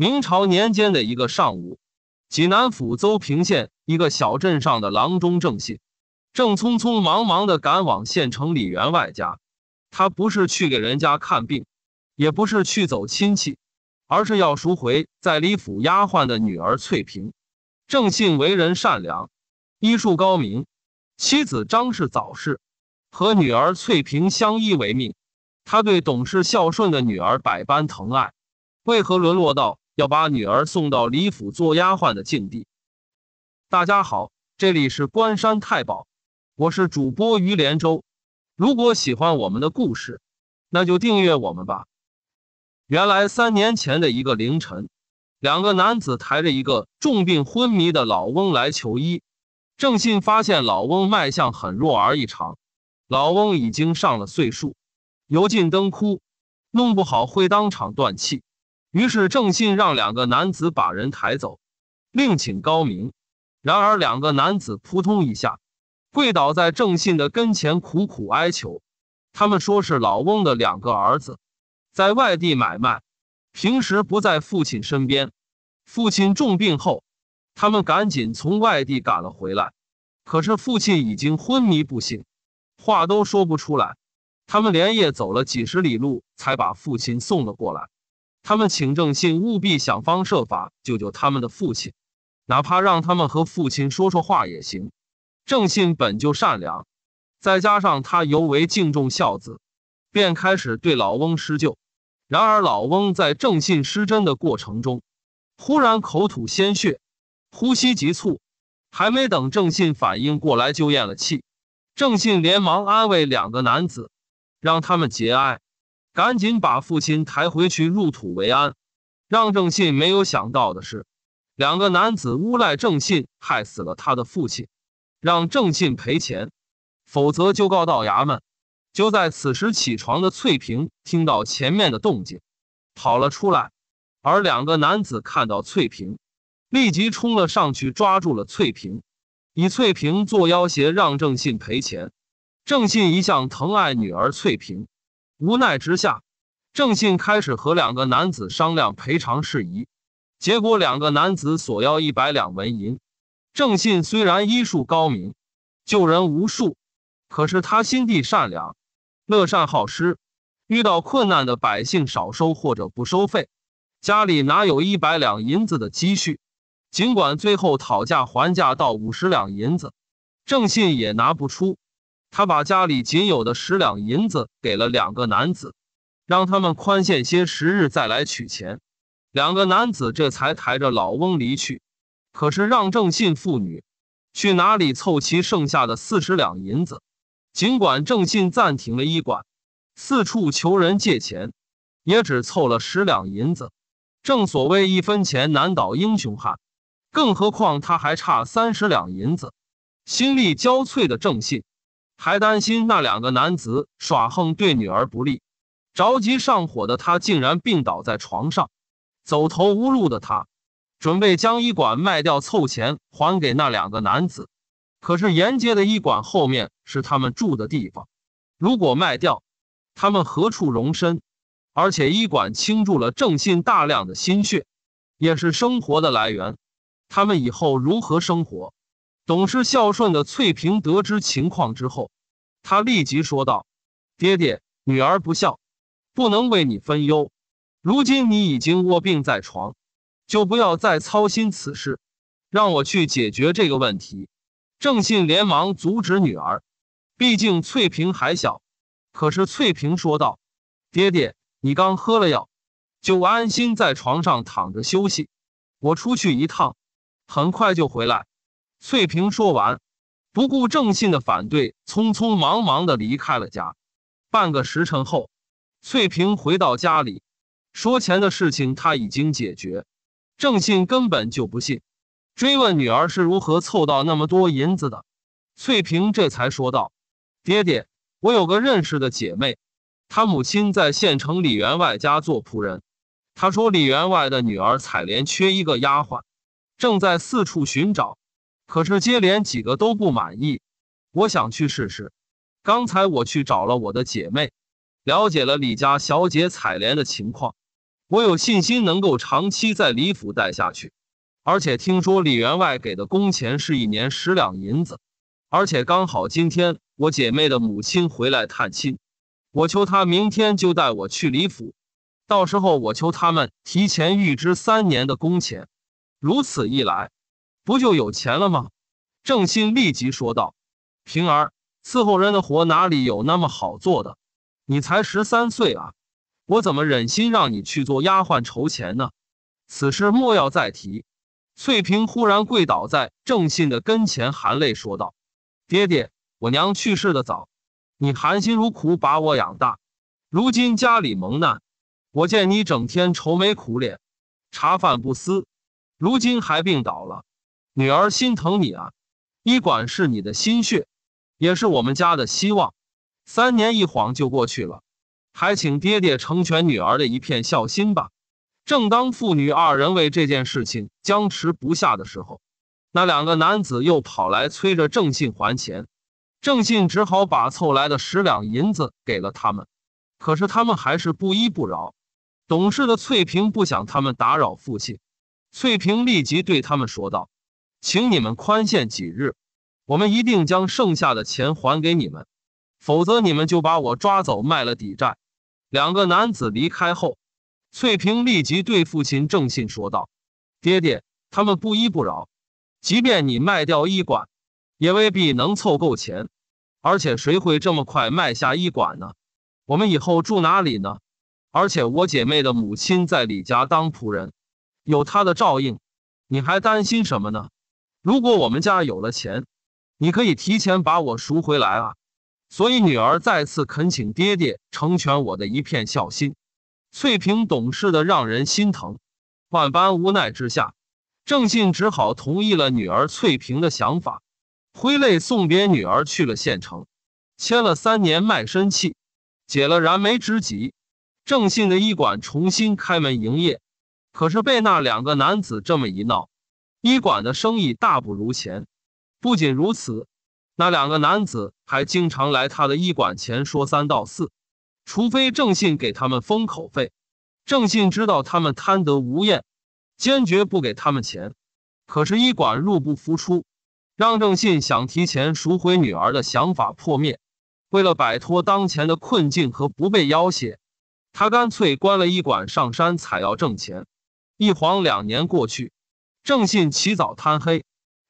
明朝年间的一个上午，济南府邹平县一个小镇上的郎中郑信，正匆匆忙忙地赶往县城李员外家。他不是去给人家看病，也不是去走亲戚，而是要赎回在李府丫鬟的女儿翠萍。郑信为人善良，医术高明，妻子张氏早逝，和女儿翠萍相依为命。他对懂事孝顺的女儿百般疼爱，为何沦落到？要把女儿送到李府做丫鬟的境地。大家好，这里是关山太保，我是主播于连州。如果喜欢我们的故事，那就订阅我们吧。原来三年前的一个凌晨，两个男子抬着一个重病昏迷的老翁来求医。郑信发现老翁脉象很弱而异常，老翁已经上了岁数，油尽灯枯，弄不好会当场断气。于是，郑信让两个男子把人抬走，另请高明。然而，两个男子扑通一下，跪倒在郑信的跟前，苦苦哀求。他们说是老翁的两个儿子，在外地买卖，平时不在父亲身边。父亲重病后，他们赶紧从外地赶了回来。可是，父亲已经昏迷不醒，话都说不出来。他们连夜走了几十里路，才把父亲送了过来。他们请郑信务必想方设法救救他们的父亲，哪怕让他们和父亲说说话也行。郑信本就善良，再加上他尤为敬重孝子，便开始对老翁施救。然而老翁在郑信施针的过程中，忽然口吐鲜血，呼吸急促，还没等郑信反应过来就咽了气。郑信连忙安慰两个男子，让他们节哀。赶紧把父亲抬回去入土为安。让郑信没有想到的是，两个男子诬赖郑信害死了他的父亲，让郑信赔钱，否则就告到衙门。就在此时，起床的翠萍听到前面的动静，跑了出来。而两个男子看到翠萍，立即冲了上去，抓住了翠萍，以翠萍做要挟，让郑信赔钱。郑信一向疼爱女儿翠萍，无奈之下，郑信开始和两个男子商量赔偿事宜，结果两个男子索要一百两纹银。郑信虽然医术高明，救人无数，可是他心地善良，乐善好施，遇到困难的百姓少收或者不收费。家里哪有一百两银子的积蓄？尽管最后讨价还价到五十两银子，郑信也拿不出。他把家里仅有的十两银子给了两个男子，让他们宽限些时日再来取钱。两个男子这才抬着老翁离去。可是让正信妇女去哪里凑齐剩下的四十两银子？尽管正信暂停了医馆，四处求人借钱，也只凑了十两银子。正所谓一分钱难倒英雄汉，更何况他还差三十两银子。心力交瘁的正信。还担心那两个男子耍横对女儿不利，着急上火的他竟然病倒在床上。走投无路的他，准备将医馆卖掉凑钱还给那两个男子。可是沿街的医馆后面是他们住的地方，如果卖掉，他们何处容身？而且医馆倾注了正信大量的心血，也是生活的来源，他们以后如何生活？懂事孝顺的翠萍得知情况之后，她立即说道：“爹爹，女儿不孝，不能为你分忧。如今你已经卧病在床，就不要再操心此事，让我去解决这个问题。”郑信连忙阻止女儿，毕竟翠萍还小。可是翠萍说道：“爹爹，你刚喝了药，就安心在床上躺着休息。我出去一趟，很快就回来。”翠萍说完，不顾郑信的反对，匆匆忙忙的离开了家。半个时辰后，翠萍回到家里，说钱的事情他已经解决。郑信根本就不信，追问女儿是如何凑到那么多银子的。翠萍这才说道：“爹爹，我有个认识的姐妹，她母亲在县城李员外家做仆人。她说李员外的女儿采莲缺一个丫鬟，正在四处寻找。”可是接连几个都不满意，我想去试试。刚才我去找了我的姐妹，了解了李家小姐采莲的情况。我有信心能够长期在李府待下去，而且听说李员外给的工钱是一年十两银子，而且刚好今天我姐妹的母亲回来探亲，我求她明天就带我去李府，到时候我求他们提前预支三年的工钱，如此一来。不就有钱了吗？郑信立即说道：“平儿，伺候人的活哪里有那么好做的？你才十三岁啊，我怎么忍心让你去做丫鬟筹钱呢？此事莫要再提。”翠萍忽然跪倒在郑信的跟前，含泪说道：“爹爹，我娘去世的早，你含辛茹苦把我养大，如今家里蒙难，我见你整天愁眉苦脸，茶饭不思，如今还病倒了。”女儿心疼你啊，医馆是你的心血，也是我们家的希望。三年一晃就过去了，还请爹爹成全女儿的一片孝心吧。正当父女二人为这件事情僵持不下的时候，那两个男子又跑来催着郑信还钱，郑信只好把凑来的十两银子给了他们，可是他们还是不依不饶。懂事的翠萍不想他们打扰父亲，翠萍立即对他们说道。请你们宽限几日，我们一定将剩下的钱还给你们，否则你们就把我抓走卖了抵债。两个男子离开后，翠平立即对父亲郑信说道：“爹爹，他们不依不饶，即便你卖掉医馆，也未必能凑够钱，而且谁会这么快卖下医馆呢？我们以后住哪里呢？而且我姐妹的母亲在李家当仆人，有她的照应，你还担心什么呢？”如果我们家有了钱，你可以提前把我赎回来啊！所以女儿再次恳请爹爹成全我的一片孝心。翠萍懂事的让人心疼，万般无奈之下，郑信只好同意了女儿翠萍的想法，挥泪送别女儿去了县城，签了三年卖身契，解了燃眉之急。郑信的医馆重新开门营业，可是被那两个男子这么一闹。医馆的生意大不如前。不仅如此，那两个男子还经常来他的医馆前说三道四，除非郑信给他们封口费。郑信知道他们贪得无厌，坚决不给他们钱。可是医馆入不敷出，让郑信想提前赎回女儿的想法破灭。为了摆脱当前的困境和不被要挟，他干脆关了医馆，上山采药挣钱。一晃两年过去。郑信起早贪黑，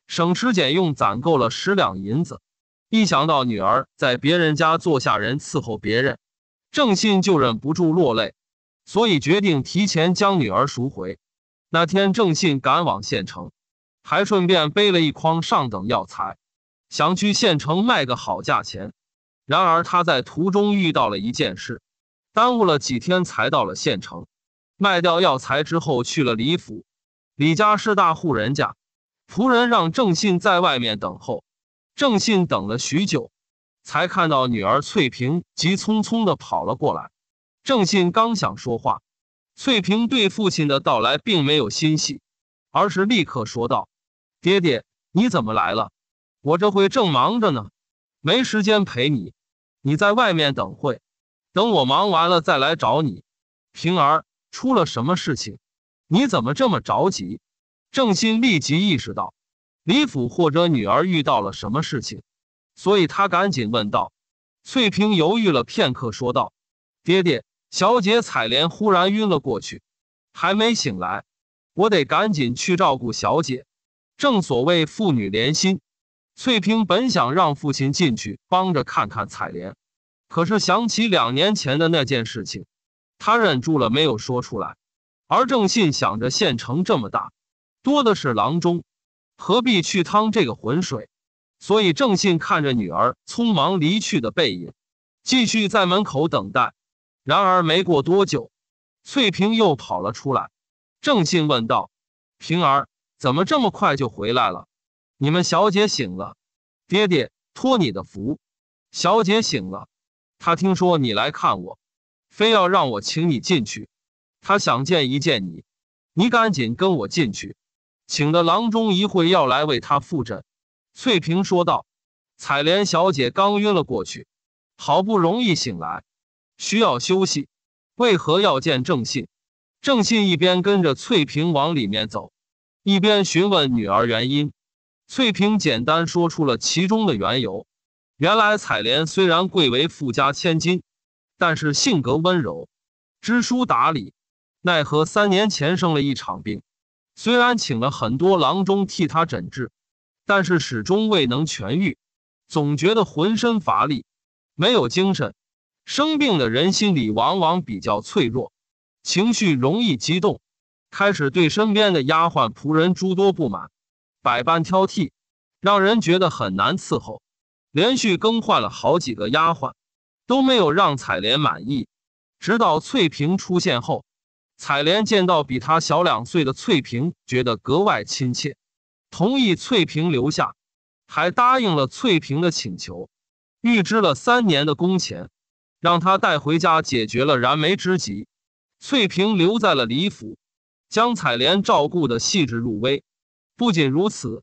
省吃俭用攒够了十两银子。一想到女儿在别人家做下人伺候别人，郑信就忍不住落泪，所以决定提前将女儿赎回。那天，郑信赶往县城，还顺便背了一筐上等药材，想去县城卖个好价钱。然而，他在途中遇到了一件事，耽误了几天才到了县城。卖掉药材之后，去了李府。李家是大户人家，仆人让郑信在外面等候。郑信等了许久，才看到女儿翠萍急匆匆的跑了过来。郑信刚想说话，翠萍对父亲的到来并没有欣喜，而是立刻说道：“爹爹，你怎么来了？我这会正忙着呢，没时间陪你。你在外面等会，等我忙完了再来找你。平儿，出了什么事情？”你怎么这么着急？郑欣立即意识到，李府或者女儿遇到了什么事情，所以他赶紧问道。翠萍犹豫了片刻，说道：“爹爹，小姐采莲忽然晕了过去，还没醒来，我得赶紧去照顾小姐。”正所谓父女连心，翠萍本想让父亲进去帮着看看采莲，可是想起两年前的那件事情，她忍住了没有说出来。而郑信想着县城这么大，多的是郎中，何必去趟这个浑水？所以郑信看着女儿匆忙离去的背影，继续在门口等待。然而没过多久，翠萍又跑了出来。郑信问道：“平儿，怎么这么快就回来了？”“你们小姐醒了，爹爹托你的福，小姐醒了。她听说你来看我，非要让我请你进去。”他想见一见你，你赶紧跟我进去。请的郎中一会要来为他复诊。”翠萍说道，“采莲小姐刚晕了过去，好不容易醒来，需要休息。为何要见郑信？”郑信一边跟着翠萍往里面走，一边询问女儿原因。翠萍简单说出了其中的缘由。原来采莲虽然贵为富家千金，但是性格温柔，知书达理。奈何三年前生了一场病，虽然请了很多郎中替他诊治，但是始终未能痊愈，总觉得浑身乏力，没有精神。生病的人心里往往比较脆弱，情绪容易激动，开始对身边的丫鬟仆人诸多不满，百般挑剔，让人觉得很难伺候。连续更换了好几个丫鬟，都没有让彩莲满意，直到翠萍出现后。彩莲见到比她小两岁的翠萍，觉得格外亲切，同意翠萍留下，还答应了翠萍的请求，预支了三年的工钱，让他带回家解决了燃眉之急。翠萍留在了李府，将彩莲照顾的细致入微。不仅如此，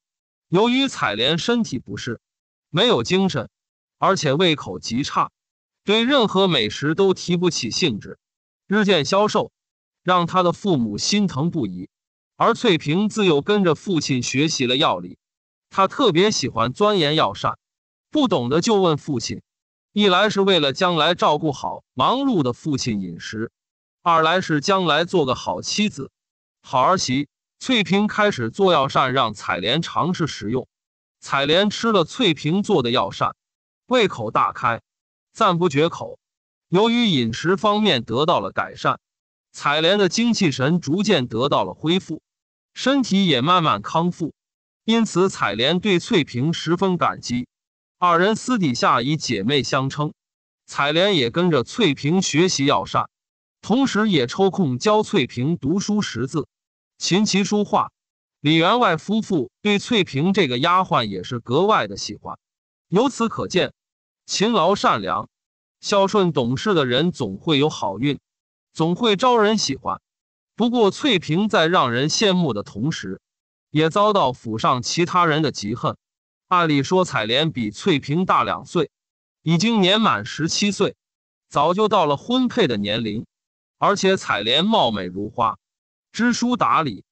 由于采莲身体不适，没有精神，而且胃口极差，对任何美食都提不起兴致，日渐消瘦。让他的父母心疼不已，而翠萍自幼跟着父亲学习了药理，她特别喜欢钻研药膳，不懂的就问父亲。一来是为了将来照顾好忙碌的父亲饮食，二来是将来做个好妻子、好儿媳。翠萍开始做药膳，让采莲尝试食用。采莲吃了翠萍做的药膳，胃口大开，赞不绝口。由于饮食方面得到了改善。采莲的精气神逐渐得到了恢复，身体也慢慢康复，因此采莲对翠萍十分感激，二人私底下以姐妹相称。采莲也跟着翠萍学习药膳，同时也抽空教翠萍读书识字、琴棋书画。李员外夫妇对翠萍这个丫鬟也是格外的喜欢。由此可见，勤劳善良、孝顺懂事的人总会有好运。总会招人喜欢，不过翠屏在让人羡慕的同时，也遭到府上其他人的嫉恨。按理说，采莲比翠屏大两岁，已经年满十七岁，早就到了婚配的年龄。而且采莲貌美如花，知书达理，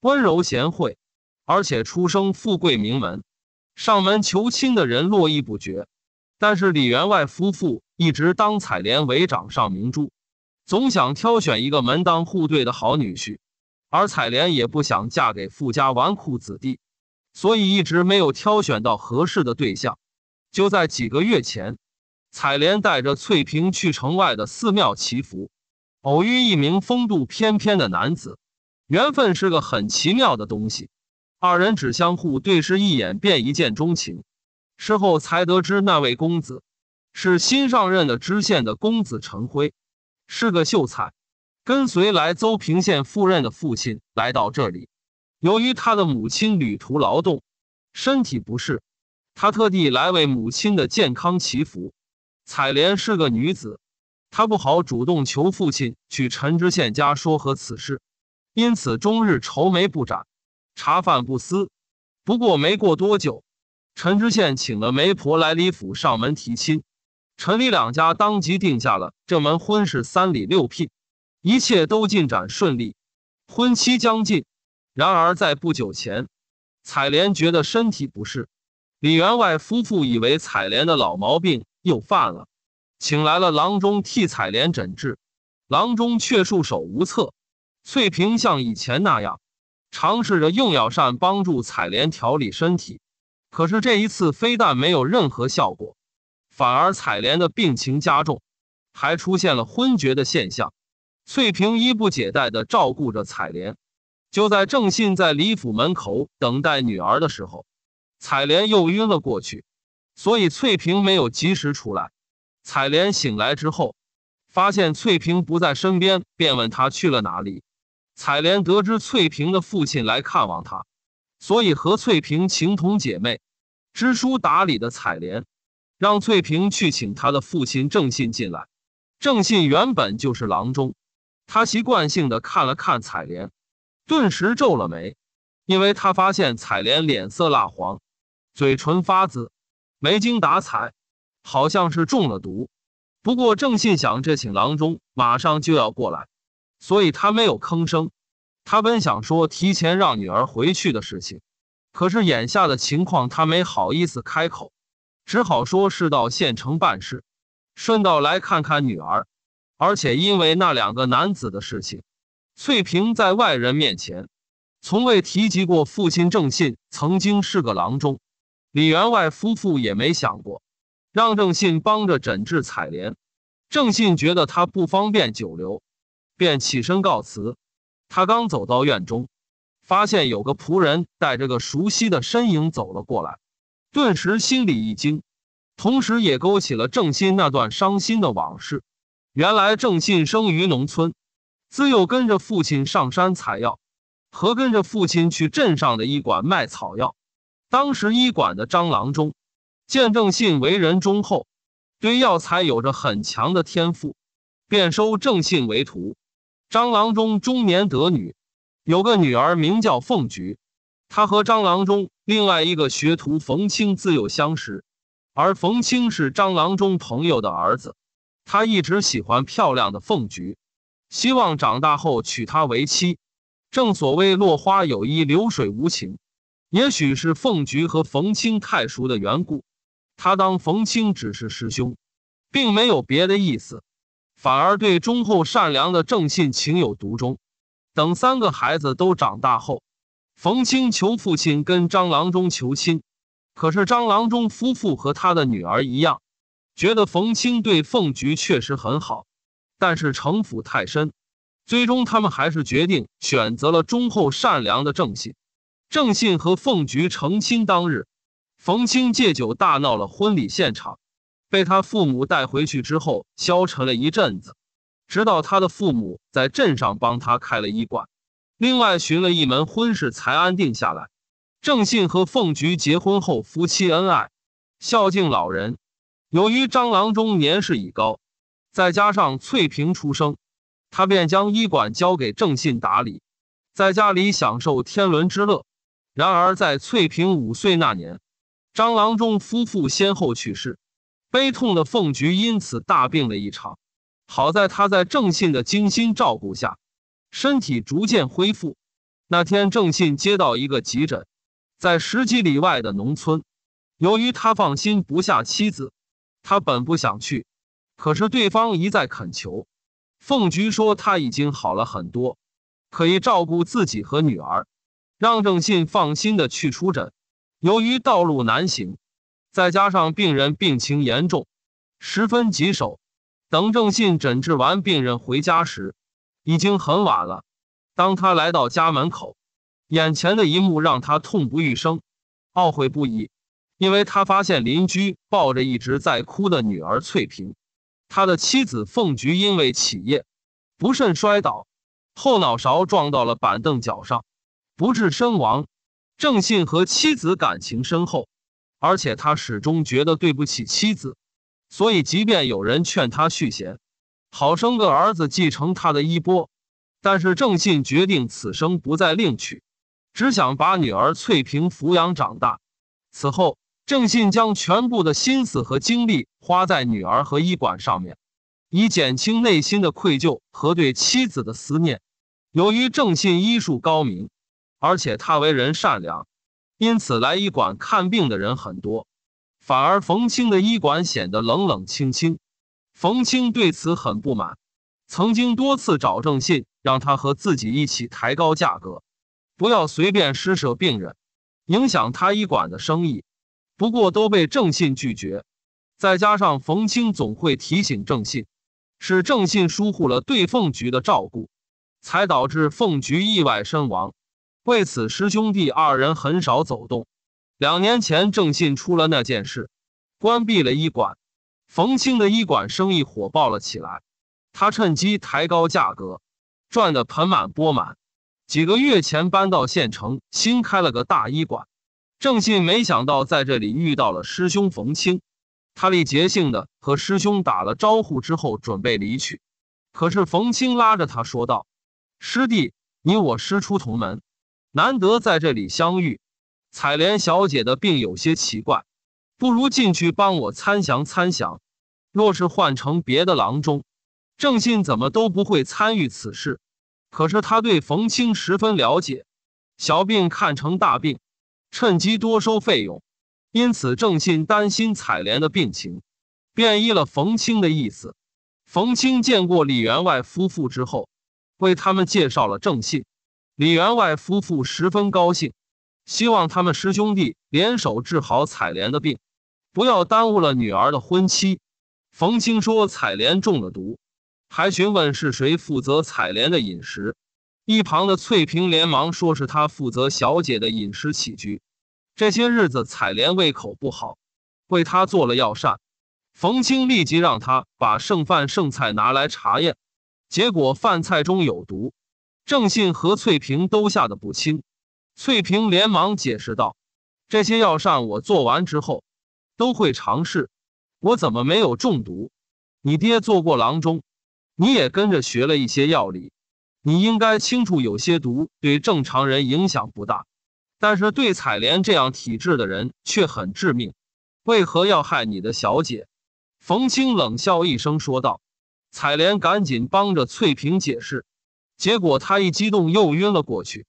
温柔贤惠，而且出生富贵名门，上门求亲的人络绎不绝。但是李员外夫妇一直当采莲为掌上明珠。总想挑选一个门当户对的好女婿，而采莲也不想嫁给富家纨绔子弟，所以一直没有挑选到合适的对象。就在几个月前，采莲带着翠萍去城外的寺庙祈福，偶遇一名风度翩翩的男子。缘分是个很奇妙的东西，二人只相互对视一眼便一见钟情。事后才得知，那位公子是新上任的知县的公子陈辉。是个秀才，跟随来邹平县赴任的父亲来到这里。由于他的母亲旅途劳动，身体不适，他特地来为母亲的健康祈福。采莲是个女子，她不好主动求父亲去陈知县家说和此事，因此终日愁眉不展，茶饭不思。不过没过多久，陈知县请了媒婆来李府上门提亲。陈李两家当即定下了这门婚事，三礼六聘，一切都进展顺利，婚期将近。然而在不久前，采莲觉得身体不适，李员外夫妇以为采莲的老毛病又犯了，请来了郎中替采莲诊治，郎中却束手无策。翠萍像以前那样，尝试着用药膳帮助采莲调理身体，可是这一次非但没有任何效果。反而采莲的病情加重，还出现了昏厥的现象。翠萍衣不解带的照顾着采莲。就在郑信在李府门口等待女儿的时候，采莲又晕了过去，所以翠萍没有及时出来。采莲醒来之后，发现翠萍不在身边，便问她去了哪里。采莲得知翠萍的父亲来看望她，所以和翠萍情同姐妹。知书达理的采莲。让翠萍去请他的父亲郑信进来。郑信原本就是郎中，他习惯性的看了看采莲，顿时皱了眉，因为他发现采莲脸色蜡黄，嘴唇发紫，没精打采，好像是中了毒。不过郑信想，这请郎中马上就要过来，所以他没有吭声。他本想说提前让女儿回去的事情，可是眼下的情况，他没好意思开口。只好说是到县城办事，顺道来看看女儿。而且因为那两个男子的事情，翠萍在外人面前从未提及过父亲郑信曾经是个郎中。李员外夫妇也没想过让郑信帮着诊治采莲。郑信觉得他不方便久留，便起身告辞。他刚走到院中，发现有个仆人带着个熟悉的身影走了过来。顿时心里一惊，同时也勾起了郑信那段伤心的往事。原来郑信生于农村，自幼跟着父亲上山采药，和跟着父亲去镇上的医馆卖草药。当时医馆的张郎中见郑信为人忠厚，对药材有着很强的天赋，便收郑信为徒。张郎中中年得女，有个女儿名叫凤菊，她和张郎中。另外一个学徒冯清自幼相识，而冯清是张郎中朋友的儿子，他一直喜欢漂亮的凤菊，希望长大后娶她为妻。正所谓落花有意，流水无情。也许是凤菊和冯清太熟的缘故，他当冯清只是师兄，并没有别的意思，反而对忠厚善良的郑信情有独钟。等三个孩子都长大后。冯清求父亲跟张郎中求亲，可是张郎中夫妇和他的女儿一样，觉得冯清对凤菊确实很好，但是城府太深，最终他们还是决定选择了忠厚善良的郑信。郑信和凤菊成亲当日，冯清借酒大闹了婚礼现场，被他父母带回去之后消沉了一阵子，直到他的父母在镇上帮他开了医馆。另外寻了一门婚事才安定下来。郑信和凤菊结婚后，夫妻恩爱，孝敬老人。由于张郎中年事已高，再加上翠萍出生，他便将医馆交给郑信打理，在家里享受天伦之乐。然而，在翠萍五岁那年，张郎中夫妇先后去世，悲痛的凤菊因此大病了一场。好在他在郑信的精心照顾下。身体逐渐恢复。那天，郑信接到一个急诊，在十几里外的农村。由于他放心不下妻子，他本不想去，可是对方一再恳求。凤菊说他已经好了很多，可以照顾自己和女儿，让郑信放心的去出诊。由于道路难行，再加上病人病情严重，十分棘手。等郑信诊治完病人回家时。已经很晚了，当他来到家门口，眼前的一幕让他痛不欲生，懊悔不已。因为他发现邻居抱着一直在哭的女儿翠萍，他的妻子凤菊因为起夜不慎摔倒，后脑勺撞到了板凳脚上，不治身亡。郑信和妻子感情深厚，而且他始终觉得对不起妻子，所以即便有人劝他续弦。好生个儿子继承他的衣钵，但是郑信决定此生不再另娶，只想把女儿翠萍抚养长大。此后，郑信将全部的心思和精力花在女儿和医馆上面，以减轻内心的愧疚和对妻子的思念。由于郑信医术高明，而且他为人善良，因此来医馆看病的人很多，反而冯清的医馆显得冷冷清清。冯清对此很不满，曾经多次找郑信让他和自己一起抬高价格，不要随便施舍病人，影响他医馆的生意。不过都被郑信拒绝。再加上冯清总会提醒郑信，是郑信疏忽了对凤菊的照顾，才导致凤菊意外身亡。为此，师兄弟二人很少走动。两年前，郑信出了那件事，关闭了医馆。冯清的医馆生意火爆了起来，他趁机抬高价格，赚得盆满钵满。几个月前搬到县城，新开了个大医馆。郑信没想到在这里遇到了师兄冯清，他礼节性的和师兄打了招呼之后，准备离去。可是冯清拉着他说道：“师弟，你我师出同门，难得在这里相遇。采莲小姐的病有些奇怪，不如进去帮我参详参详。”若是换成别的郎中，郑信怎么都不会参与此事。可是他对冯清十分了解，小病看成大病，趁机多收费用。因此，郑信担心采莲的病情，便依了冯清的意思。冯清见过李员外夫妇之后，为他们介绍了郑信。李员外夫妇十分高兴，希望他们师兄弟联手治好采莲的病，不要耽误了女儿的婚期。冯清说：“采莲中了毒，还询问是谁负责采莲的饮食。”一旁的翠萍连忙说：“是她负责小姐的饮食起居。这些日子采莲胃口不好，为她做了药膳。”冯清立即让她把剩饭剩菜拿来查验，结果饭菜中有毒。郑信和翠萍都吓得不轻，翠萍连忙解释道：“这些药膳我做完之后，都会尝试。”我怎么没有中毒？你爹做过郎中，你也跟着学了一些药理，你应该清楚，有些毒对正常人影响不大，但是对采莲这样体质的人却很致命。为何要害你的小姐？冯清冷笑一声说道。采莲赶紧帮着翠萍解释，结果她一激动又晕了过去。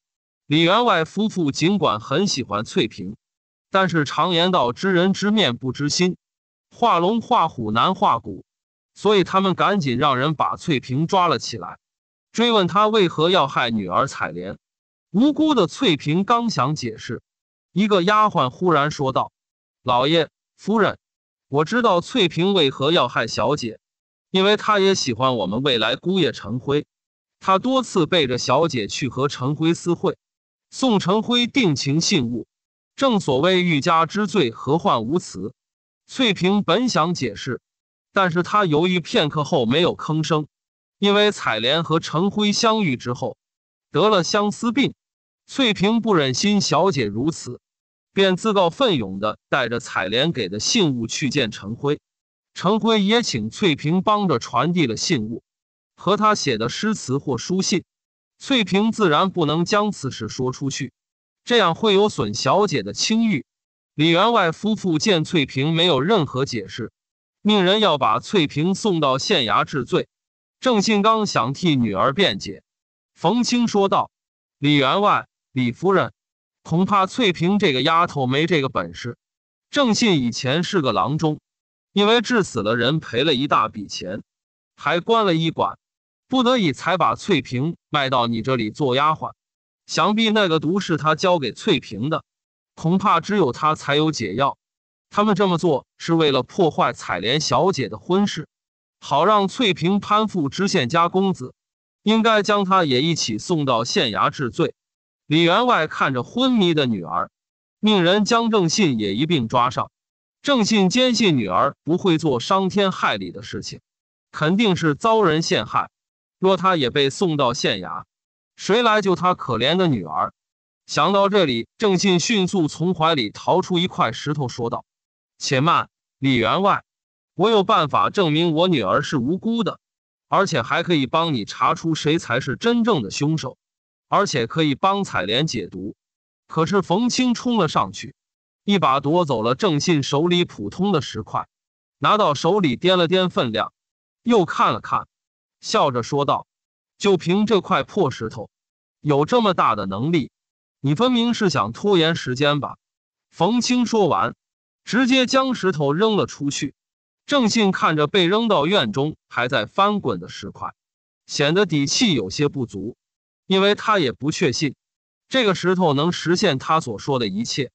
李员外夫妇尽管很喜欢翠萍，但是常言道，知人知面不知心。画龙画虎难画骨，所以他们赶紧让人把翠萍抓了起来，追问他为何要害女儿采莲。无辜的翠萍刚想解释，一个丫鬟忽然说道：“老爷夫人，我知道翠萍为何要害小姐，因为她也喜欢我们未来姑爷陈辉，她多次背着小姐去和陈辉私会，宋陈辉定情信物。正所谓欲加之罪，何患无辞。”翠萍本想解释，但是她犹豫片刻后没有吭声，因为采莲和陈辉相遇之后得了相思病，翠萍不忍心小姐如此，便自告奋勇的带着采莲给的信物去见陈辉，陈辉也请翠萍帮着传递了信物和他写的诗词或书信，翠萍自然不能将此事说出去，这样会有损小姐的清誉。李员外夫妇见翠萍没有任何解释，命人要把翠萍送到县衙治罪。郑信刚想替女儿辩解，冯清说道：“李员外、李夫人，恐怕翠萍这个丫头没这个本事。郑信以前是个郎中，因为治死了人赔了一大笔钱，还关了医馆，不得已才把翠萍卖到你这里做丫鬟。想必那个毒是他交给翠萍的。”恐怕只有他才有解药。他们这么做是为了破坏采莲小姐的婚事，好让翠萍攀附知县家公子。应该将他也一起送到县衙治罪。李员外看着昏迷的女儿，命人将郑信也一并抓上。郑信坚信女儿不会做伤天害理的事情，肯定是遭人陷害。若他也被送到县衙，谁来救他可怜的女儿？想到这里，郑信迅速从怀里掏出一块石头，说道：“且慢，李员外，我有办法证明我女儿是无辜的，而且还可以帮你查出谁才是真正的凶手，而且可以帮采莲解毒。”可是冯清冲了上去，一把夺走了郑信手里普通的石块，拿到手里掂了掂分量，又看了看，笑着说道：“就凭这块破石头，有这么大的能力？”你分明是想拖延时间吧？冯清说完，直接将石头扔了出去。郑信看着被扔到院中还在翻滚的石块，显得底气有些不足，因为他也不确信这个石头能实现他所说的一切。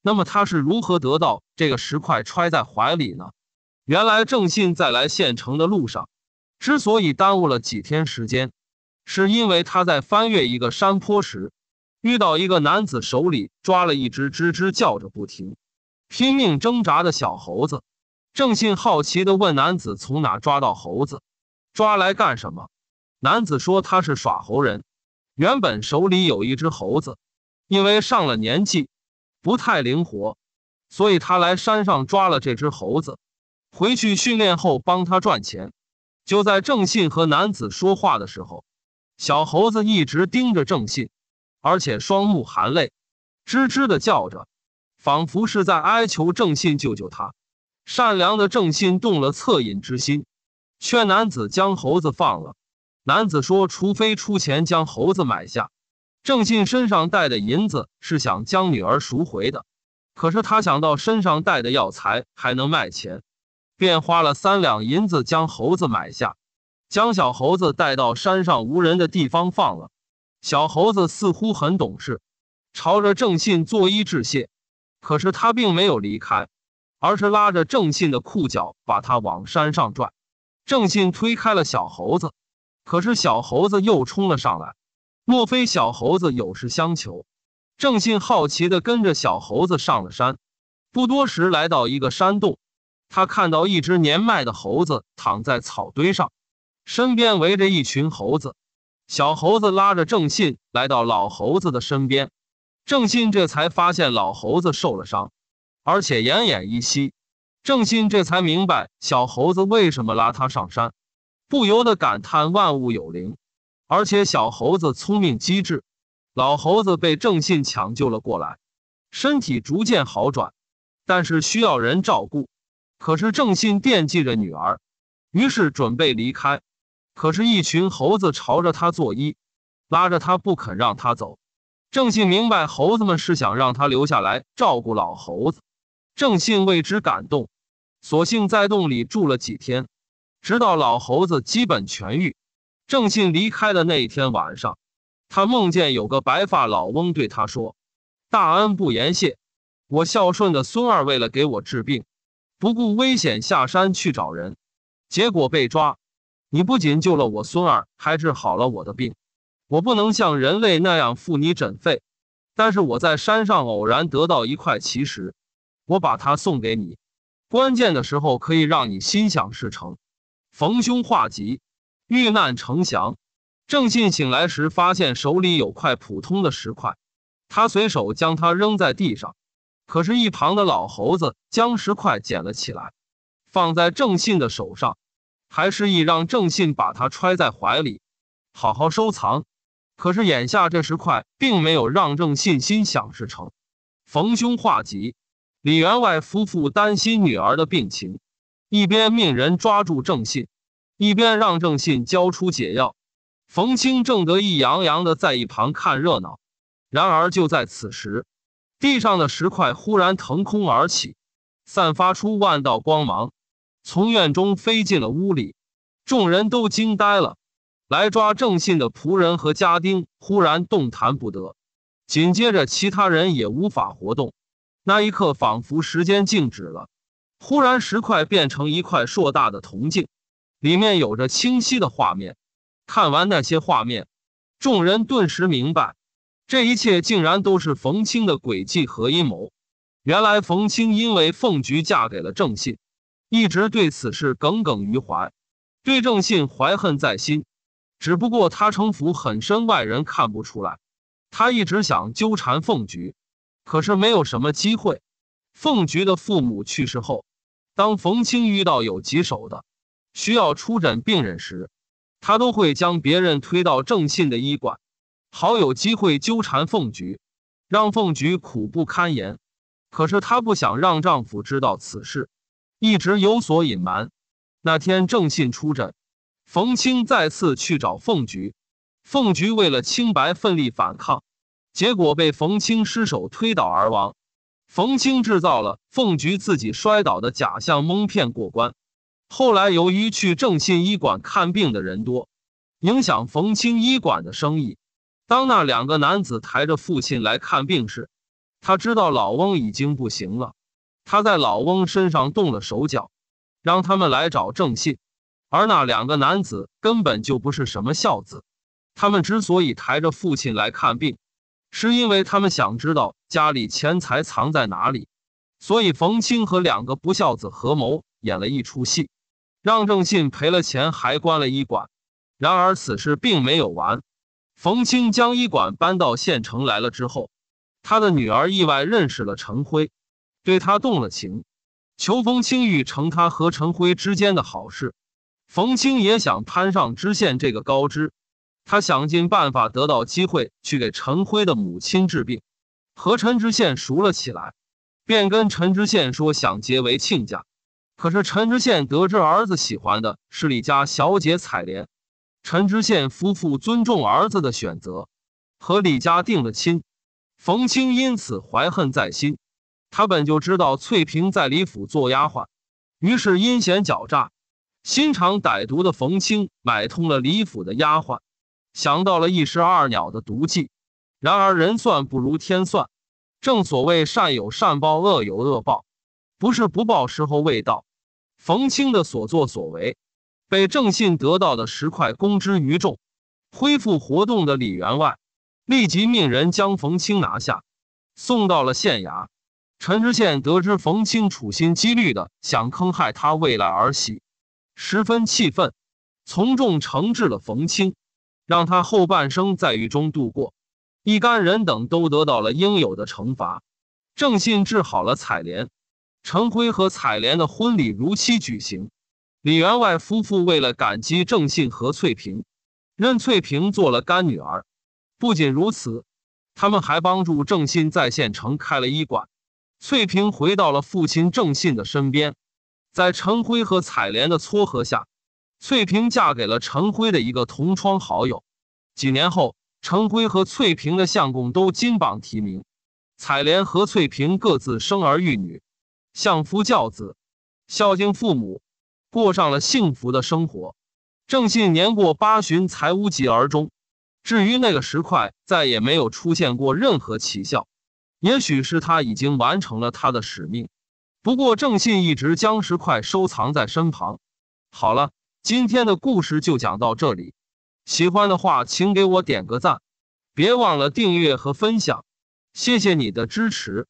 那么他是如何得到这个石块，揣在怀里呢？原来郑信在来县城的路上，之所以耽误了几天时间，是因为他在翻越一个山坡时。遇到一个男子，手里抓了一只吱吱叫着不停、拼命挣扎的小猴子。郑信好奇地问男子：“从哪抓到猴子？抓来干什么？”男子说：“他是耍猴人，原本手里有一只猴子，因为上了年纪，不太灵活，所以他来山上抓了这只猴子，回去训练后帮他赚钱。”就在郑信和男子说话的时候，小猴子一直盯着郑信。而且双目含泪，吱吱的叫着，仿佛是在哀求郑信救救他。善良的郑信动了恻隐之心，劝男子将猴子放了。男子说：“除非出钱将猴子买下。”郑信身上带的银子是想将女儿赎回的，可是他想到身上带的药材还能卖钱，便花了三两银子将猴子买下，将小猴子带到山上无人的地方放了。小猴子似乎很懂事，朝着郑信作揖致谢。可是他并没有离开，而是拉着郑信的裤脚，把他往山上拽。郑信推开了小猴子，可是小猴子又冲了上来。莫非小猴子有事相求？郑信好奇的跟着小猴子上了山。不多时，来到一个山洞，他看到一只年迈的猴子躺在草堆上，身边围着一群猴子。小猴子拉着郑信来到老猴子的身边，郑信这才发现老猴子受了伤，而且奄奄一息。郑信这才明白小猴子为什么拉他上山，不由得感叹万物有灵，而且小猴子聪明机智。老猴子被郑信抢救了过来，身体逐渐好转，但是需要人照顾。可是郑信惦记着女儿，于是准备离开。可是，一群猴子朝着他作揖，拉着他不肯让他走。郑信明白，猴子们是想让他留下来照顾老猴子。郑信为之感动，索性在洞里住了几天，直到老猴子基本痊愈。郑信离开的那一天晚上，他梦见有个白发老翁对他说：“大恩不言谢，我孝顺的孙儿为了给我治病，不顾危险下山去找人，结果被抓。”你不仅救了我孙儿，还治好了我的病。我不能像人类那样付你诊费，但是我在山上偶然得到一块奇石，我把它送给你。关键的时候可以让你心想事成，逢凶化吉，遇难成祥。郑信醒来时发现手里有块普通的石块，他随手将它扔在地上，可是，一旁的老猴子将石块捡了起来，放在郑信的手上。还示意让郑信把他揣在怀里，好好收藏。可是眼下这石块并没有让郑信心想事成，逢凶化吉。李员外夫妇担心女儿的病情，一边命人抓住郑信，一边让郑信交出解药。冯清正得意洋洋的在一旁看热闹。然而就在此时，地上的石块忽然腾空而起，散发出万道光芒。从院中飞进了屋里，众人都惊呆了。来抓郑信的仆人和家丁忽然动弹不得，紧接着其他人也无法活动。那一刻仿佛时间静止了。忽然，石块变成一块硕大的铜镜，里面有着清晰的画面。看完那些画面，众人顿时明白，这一切竟然都是冯清的诡计和阴谋。原来，冯清因为凤菊嫁给了郑信。一直对此事耿耿于怀，对郑信怀恨在心。只不过他城府很深，外人看不出来。他一直想纠缠凤菊，可是没有什么机会。凤菊的父母去世后，当冯清遇到有棘手的、需要出诊病人时，他都会将别人推到郑信的医馆，好有机会纠缠凤菊，让凤菊苦不堪言。可是她不想让丈夫知道此事。一直有所隐瞒。那天正信出诊，冯清再次去找凤菊，凤菊为了清白奋力反抗，结果被冯清失手推倒而亡。冯清制造了凤菊自己摔倒的假象，蒙骗过关。后来由于去正信医馆看病的人多，影响冯清医馆的生意。当那两个男子抬着父亲来看病时，他知道老翁已经不行了。他在老翁身上动了手脚，让他们来找正信，而那两个男子根本就不是什么孝子。他们之所以抬着父亲来看病，是因为他们想知道家里钱财藏在哪里。所以冯清和两个不孝子合谋演了一出戏，让正信赔了钱还关了医馆。然而此事并没有完。冯清将医馆搬到县城来了之后，他的女儿意外认识了陈辉。对他动了情，求冯清玉成他和陈辉之间的好事。冯清也想攀上知县这个高枝，他想尽办法得到机会去给陈辉的母亲治病，和陈知县熟了起来，便跟陈知县说想结为亲家。可是陈知县得知儿子喜欢的是李家小姐采莲，陈知县夫妇尊重儿子的选择，和李家定了亲。冯清因此怀恨在心。他本就知道翠萍在李府做丫鬟，于是阴险狡诈、心肠歹毒的冯清买通了李府的丫鬟，想到了一石二鸟的毒计。然而人算不如天算，正所谓善有善报，恶有恶报，不是不报，时候未到。冯清的所作所为，被郑信得到的石块公之于众。恢复活动的李员外立即命人将冯清拿下，送到了县衙。陈知县得知冯清处心积虑的想坑害他未来儿媳，十分气愤，从重惩治了冯清，让他后半生在狱中度过。一干人等都得到了应有的惩罚。郑信治好了采莲，陈辉和采莲的婚礼如期举行。李员外夫妇为了感激郑信和翠萍，认翠萍做了干女儿。不仅如此，他们还帮助郑信在县城开了医馆。翠萍回到了父亲郑信的身边，在陈辉和采莲的撮合下，翠萍嫁给了陈辉的一个同窗好友。几年后，陈辉和翠萍的相公都金榜题名，采莲和翠萍各自生儿育女，相夫教子，孝敬父母，过上了幸福的生活。郑信年过八旬才无疾而终。至于那个石块，再也没有出现过任何奇效。也许是他已经完成了他的使命，不过郑信一直将石块收藏在身旁。好了，今天的故事就讲到这里。喜欢的话，请给我点个赞，别忘了订阅和分享，谢谢你的支持。